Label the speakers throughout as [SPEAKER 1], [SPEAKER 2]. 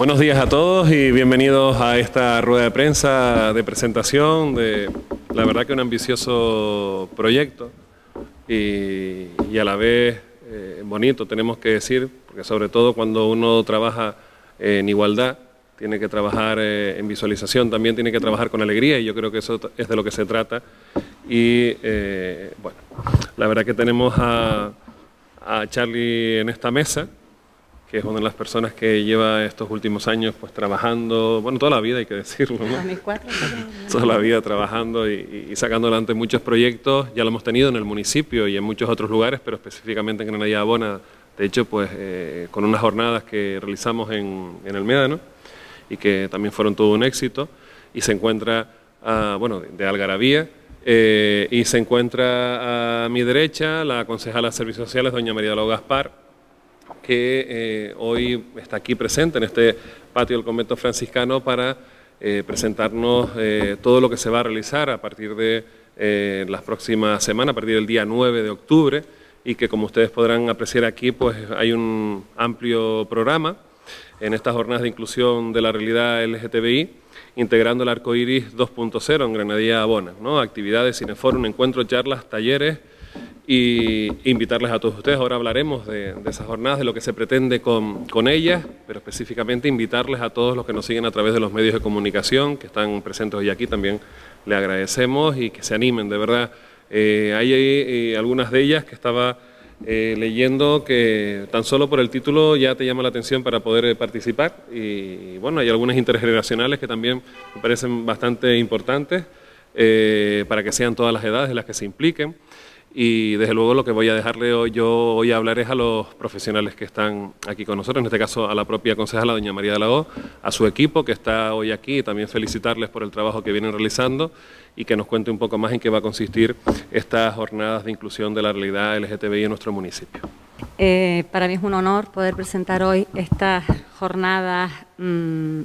[SPEAKER 1] Buenos días a todos y bienvenidos a esta rueda de prensa de presentación de la verdad que un ambicioso proyecto y, a la vez eh, bonito, tenemos que decir, porque sobre todo cuando uno trabaja eh, en igualdad, tiene que trabajar eh, en visualización, también tiene que trabajar con alegría y yo creo que eso es de lo que se trata. Y bueno, la verdad que tenemos a, a Charlie en esta mesa, que es una de las personas que lleva estos últimos años pues trabajando, bueno, toda la vida hay que decirlo, toda la vida trabajando y, sacando adelante muchos proyectos, ya lo hemos tenido en el municipio y en muchos otros lugares, pero específicamente en Granada y Abona, de hecho, pues eh, con unas jornadas que realizamos en, el Médano y que también fueron todo un éxito, y se encuentra, bueno, de Algarabía, eh, y se encuentra a mi derecha la concejala de Servicios Sociales, doña María López Gaspar, que eh, hoy está aquí presente en este patio del convento franciscano para eh, presentarnos eh, todo lo que se va a realizar a partir de las próximas semanas, a partir del día 9 de octubre, y que como ustedes podrán apreciar aquí, pues hay un amplio programa en estas jornadas de inclusión de la realidad LGTBI, integrando el arco iris 2.0 en Granadilla Abona, ¿no? actividades, cineforum, encuentros, charlas, talleres, y invitarles a todos ustedes. Ahora hablaremos de, esas jornadas, de lo que se pretende con, con, ellas, pero específicamente invitarles a todos los que nos siguen a través de los medios de comunicación, que están presentes hoy aquí, también le agradecemos y que se animen, de verdad. Eh, hay eh, algunas de ellas que estaba eh, leyendo que tan solo por el título ya te llama la atención para poder participar y bueno, hay algunas intergeneracionales que también me parecen bastante importantes para que sean todas las edades en las que se impliquen. Y desde luego lo que voy a dejarle hoy, yo hoy a hablar es a los profesionales que están aquí con nosotros, en este caso a la propia concejala, doña María de la O, a su equipo que está hoy aquí, también felicitarles por el trabajo que vienen realizando y que nos cuente un poco más en qué va a consistir estas jornadas de inclusión de la realidad LGTBI en nuestro municipio.
[SPEAKER 2] Eh, para mí es un honor poder presentar hoy estas jornadas mm,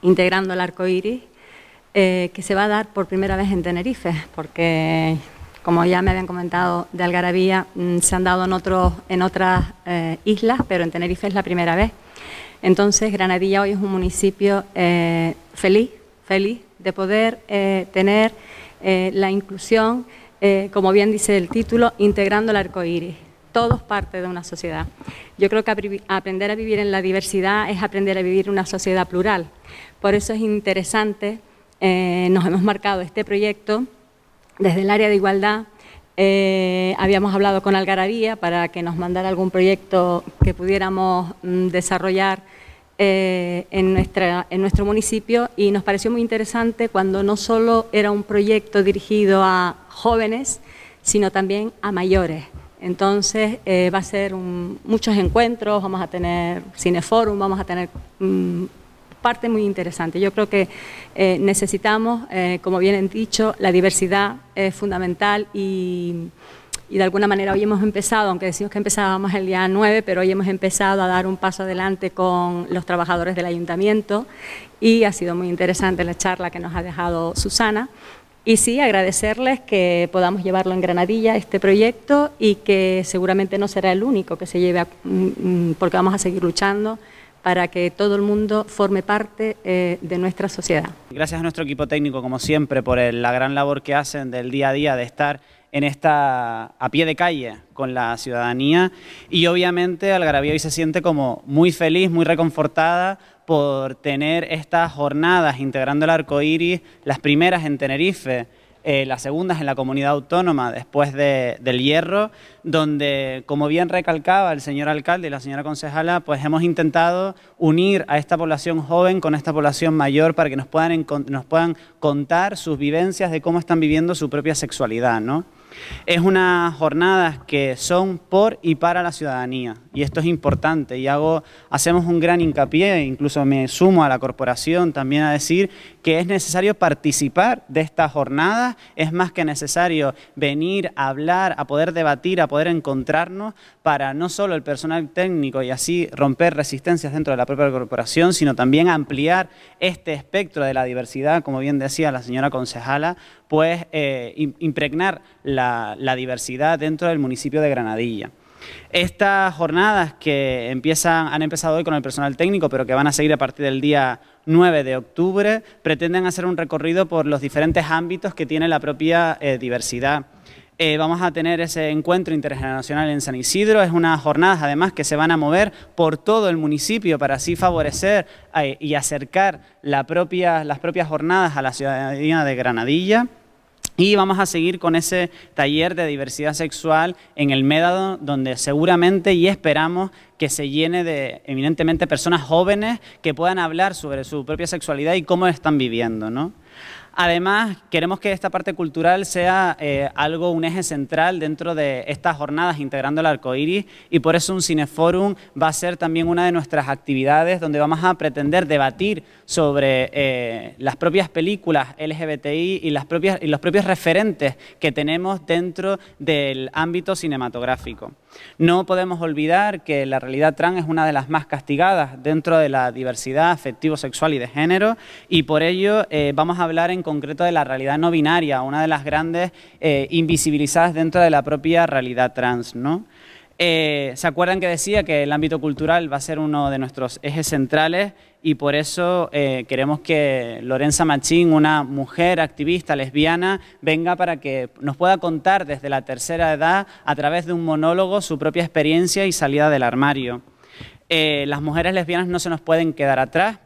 [SPEAKER 2] integrando el arco iris, eh, que se va a dar por primera vez en Tenerife, porque como ya me habían comentado, de algarabía mm, se han dado en, otros, en otras eh, islas, pero en Tenerife es la primera vez. Entonces, Granadilla hoy es un municipio eh, feliz, feliz de poder eh, tener la inclusión, como bien dice el título, integrando el arcoíris. Todos parte de una sociedad. Yo creo que aprender a vivir en la diversidad es aprender a vivir una sociedad plural. Por eso es interesante, nos hemos marcado este proyecto desde el área de igualdad eh, habíamos hablado con Algarabía para que nos mandara algún proyecto que pudiéramos mm, desarrollar eh, en, nuestro municipio y nos pareció muy interesante cuando no solo era un proyecto dirigido a jóvenes, sino también a mayores. Entonces eh, va a ser muchos encuentros, vamos a tener cineforum, vamos a tener mm, parte muy interesante. Yo creo que eh, necesitamos, eh, como bien han dicho, la diversidad es fundamental y, de alguna manera hoy hemos empezado, aunque decimos que empezábamos el día 9, pero hoy hemos empezado a dar un paso adelante con los trabajadores del ayuntamiento y ha sido muy interesante la charla que nos ha dejado Susana. Y sí, agradecerles que podamos llevarlo en Granadilla, este proyecto, y que seguramente no será el único que se lleve, mm, mm, porque vamos a seguir luchando para que todo el mundo forme parte eh, de nuestra sociedad.
[SPEAKER 3] Gracias a nuestro equipo técnico, como siempre, por la gran labor que hacen del día a día de estar en esta a pie de calle con la ciudadanía y obviamente Algarabía hoy se siente como muy feliz, muy reconfortada por tener estas jornadas integrando el arco iris, las primeras en Tenerife eh, la segunda es en la comunidad autónoma, después del hierro, donde, como bien recalcaba el señor alcalde y la señora concejala, pues hemos intentado unir a esta población joven con esta población mayor para que nos puedan, nos puedan contar sus vivencias de cómo están viviendo su propia sexualidad, ¿no? Es unas jornadas que son por y para la ciudadanía y esto es importante y hago, hacemos un gran hincapié, e incluso me sumo a la corporación también a decir que es necesario participar de estas jornadas, es más que necesario venir a hablar, a poder debatir, a poder encontrarnos para no solo el personal técnico y así romper resistencias dentro de la propia corporación, sino también ampliar este espectro de la diversidad, como bien decía la señora concejala, pues eh, impregnar la la, diversidad dentro del municipio de Granadilla. Estas jornadas que empiezan, han empezado hoy con el personal técnico, pero que van a seguir a partir del día 9 de octubre, pretenden hacer un recorrido por los diferentes ámbitos que tiene la propia eh, diversidad. Eh, vamos a tener ese encuentro intergeneracional en San Isidro. Es unas jornadas, además, que se van a mover por todo el municipio para así favorecer eh, y acercar la propia, las propias jornadas a la ciudadanía de Granadilla. Y vamos a seguir con ese taller de diversidad sexual en el médado donde seguramente y esperamos que se llene de eminentemente personas jóvenes que puedan hablar sobre su propia sexualidad y cómo están viviendo. ¿no? Además, queremos que esta parte cultural sea eh, algo, un eje central dentro de estas jornadas integrando el arco iris y por eso un Cineforum va a ser también una de nuestras actividades donde vamos a pretender debatir sobre eh, las propias películas LGBTI y los propios referentes que tenemos dentro del ámbito cinematográfico. No podemos olvidar que la realidad trans es una de las más castigadas dentro de la diversidad afectivo, sexual y de género y por ello eh, vamos a hablar en concreto de la realidad no binaria, una de las grandes eh, invisibilizadas dentro de la propia realidad trans. ¿no? Eh, ¿Se acuerdan que decía que el ámbito cultural va a ser uno de nuestros ejes centrales y por eso eh, queremos que Lorenza Machín, una mujer activista lesbiana, venga para que nos pueda contar desde la tercera edad, a través de un monólogo, su propia experiencia y salida del armario? Eh, las mujeres lesbianas no se nos pueden quedar atrás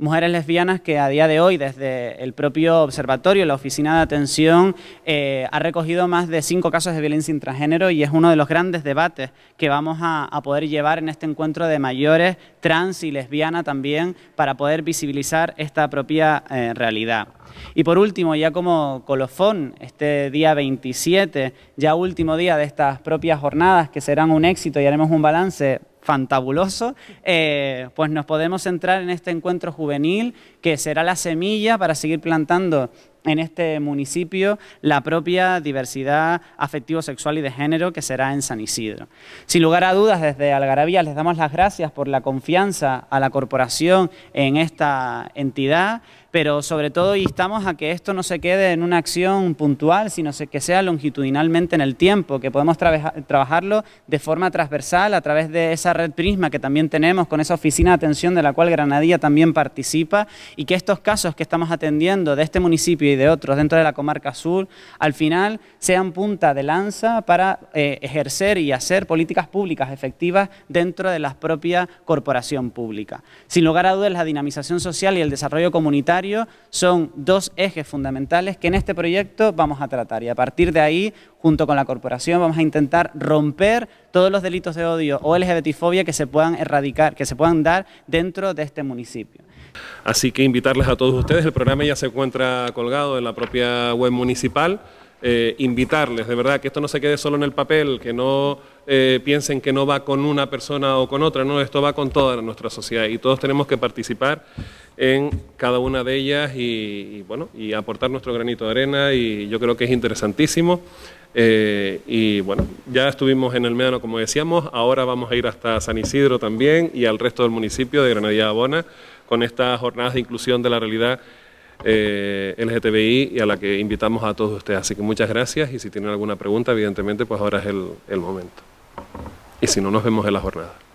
[SPEAKER 3] mujeres lesbianas que a día de hoy, desde el propio observatorio, la oficina de atención, eh, ha recogido más de cinco casos de violencia intragénero y es uno de los grandes debates que vamos a, poder llevar en este encuentro de mayores trans y lesbiana también para poder visibilizar esta propia eh, realidad. Y por último, ya como colofón, este día 27, ya último día de estas propias jornadas que serán un éxito y haremos un balance fantabuloso, eh, pues nos podemos centrar en este encuentro juvenil que será la semilla para seguir plantando en este municipio la propia diversidad afectivo-sexual y de género que será en San Isidro. Sin lugar a dudas, desde Algarabía les damos las gracias por la confianza a la corporación en esta entidad pero sobre todo instamos a que esto no se quede en una acción puntual, sino que sea longitudinalmente en el tiempo, que podemos trabajarlo de forma transversal a través de esa red Prisma que también tenemos, con esa oficina de atención de la cual Granadilla también participa, y que estos casos que estamos atendiendo de este municipio y de otros dentro de la comarca sur, al final sean punta de lanza para eh, ejercer y hacer políticas públicas efectivas dentro de la propia corporación pública. Sin lugar a dudas, la dinamización social y el desarrollo comunitario son dos ejes fundamentales que en este proyecto vamos a tratar y a partir de ahí, junto con la corporación, vamos a intentar romper todos los delitos de odio o LGBTfobia que se puedan erradicar, que se puedan dar dentro de este municipio.
[SPEAKER 1] Así que invitarles a todos ustedes, el programa ya se encuentra colgado en la propia web municipal. Eh, invitarles, de verdad, que esto no se quede solo en el papel, que no eh, piensen que no va con una persona o con otra, no, esto va con toda nuestra sociedad y todos tenemos que participar en cada una de ellas y, bueno, y aportar nuestro granito de arena y yo creo que es interesantísimo. Eh, y bueno, ya estuvimos en el Médano, como decíamos, ahora vamos a ir hasta San Isidro también y al resto del municipio de Granadilla Abona con estas jornadas de inclusión de la realidad eh, LGTBI y a la que invitamos a todos ustedes. Así que muchas gracias y si tienen alguna pregunta, evidentemente, pues ahora es el, el momento. Y si no, nos vemos en la jornada.